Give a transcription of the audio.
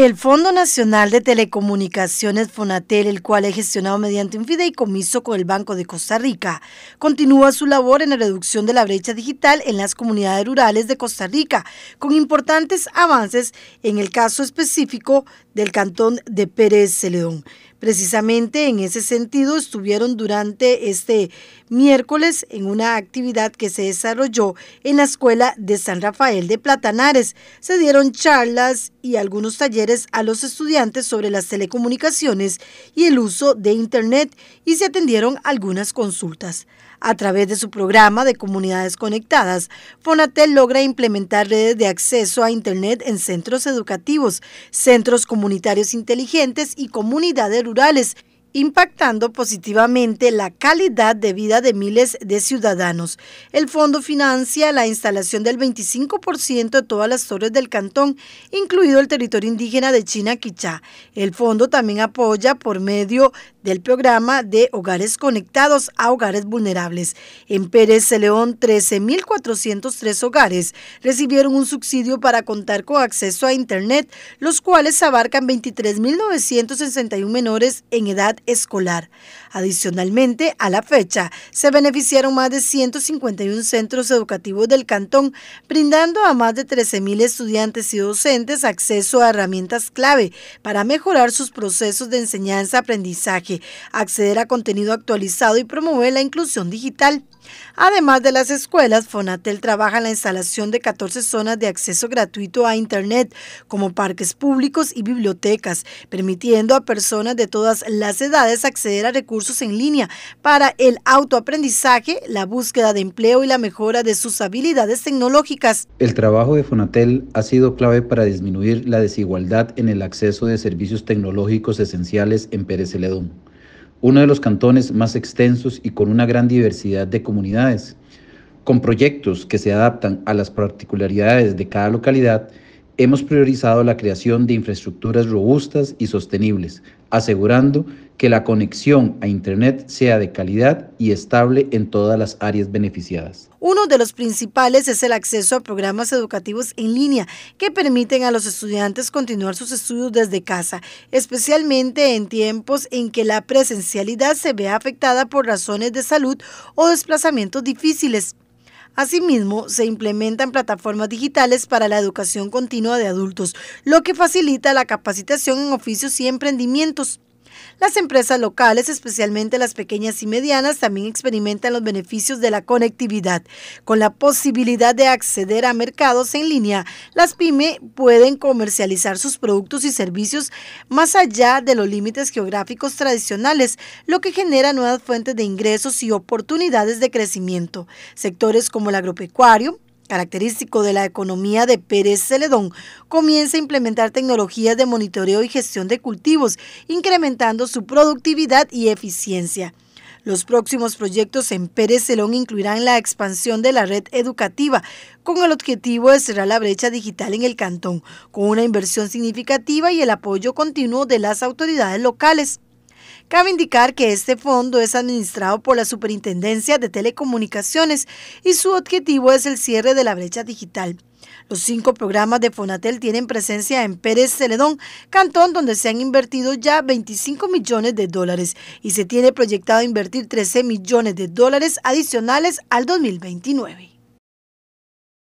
El Fondo Nacional de Telecomunicaciones Fonatel, el cual es gestionado mediante un fideicomiso con el Banco de Costa Rica, continúa su labor en la reducción de la brecha digital en las comunidades rurales de Costa Rica, con importantes avances en el caso específico del cantón de Pérez Celedón. Precisamente en ese sentido estuvieron durante este miércoles en una actividad que se desarrolló en la Escuela de San Rafael de Platanares. Se dieron charlas y algunos talleres a los estudiantes sobre las telecomunicaciones y el uso de Internet y se atendieron algunas consultas. A través de su programa de comunidades conectadas, Fonatel logra implementar redes de acceso a Internet en centros educativos, centros comunitarios inteligentes y comunidades rurales impactando positivamente la calidad de vida de miles de ciudadanos. El fondo financia la instalación del 25% de todas las torres del cantón, incluido el territorio indígena de China El fondo también apoya por medio del programa de hogares conectados a hogares vulnerables. En Pérez de León, 13.403 hogares recibieron un subsidio para contar con acceso a Internet, los cuales abarcan 23.961 menores en edad escolar. Adicionalmente, a la fecha, se beneficiaron más de 151 centros educativos del cantón, brindando a más de 13.000 estudiantes y docentes acceso a herramientas clave para mejorar sus procesos de enseñanza-aprendizaje, acceder a contenido actualizado y promover la inclusión digital. Además de las escuelas, Fonatel trabaja en la instalación de 14 zonas de acceso gratuito a Internet, como parques públicos y bibliotecas, permitiendo a personas de todas las acceder a recursos en línea para el autoaprendizaje, la búsqueda de empleo y la mejora de sus habilidades tecnológicas. El trabajo de Fonatel ha sido clave para disminuir la desigualdad en el acceso de servicios tecnológicos esenciales en Pérez Celedón, uno de los cantones más extensos y con una gran diversidad de comunidades. Con proyectos que se adaptan a las particularidades de cada localidad, hemos priorizado la creación de infraestructuras robustas y sostenibles, asegurando que la conexión a Internet sea de calidad y estable en todas las áreas beneficiadas. Uno de los principales es el acceso a programas educativos en línea que permiten a los estudiantes continuar sus estudios desde casa, especialmente en tiempos en que la presencialidad se ve afectada por razones de salud o desplazamientos difíciles. Asimismo, se implementan plataformas digitales para la educación continua de adultos, lo que facilita la capacitación en oficios y emprendimientos. Las empresas locales, especialmente las pequeñas y medianas, también experimentan los beneficios de la conectividad. Con la posibilidad de acceder a mercados en línea, las PYME pueden comercializar sus productos y servicios más allá de los límites geográficos tradicionales, lo que genera nuevas fuentes de ingresos y oportunidades de crecimiento. Sectores como el agropecuario, característico de la economía de Pérez Celedón, comienza a implementar tecnologías de monitoreo y gestión de cultivos, incrementando su productividad y eficiencia. Los próximos proyectos en Pérez Celedón incluirán la expansión de la red educativa, con el objetivo de cerrar la brecha digital en el cantón, con una inversión significativa y el apoyo continuo de las autoridades locales. Cabe indicar que este fondo es administrado por la Superintendencia de Telecomunicaciones y su objetivo es el cierre de la brecha digital. Los cinco programas de Fonatel tienen presencia en Pérez Celedón, cantón donde se han invertido ya 25 millones de dólares y se tiene proyectado invertir 13 millones de dólares adicionales al 2029.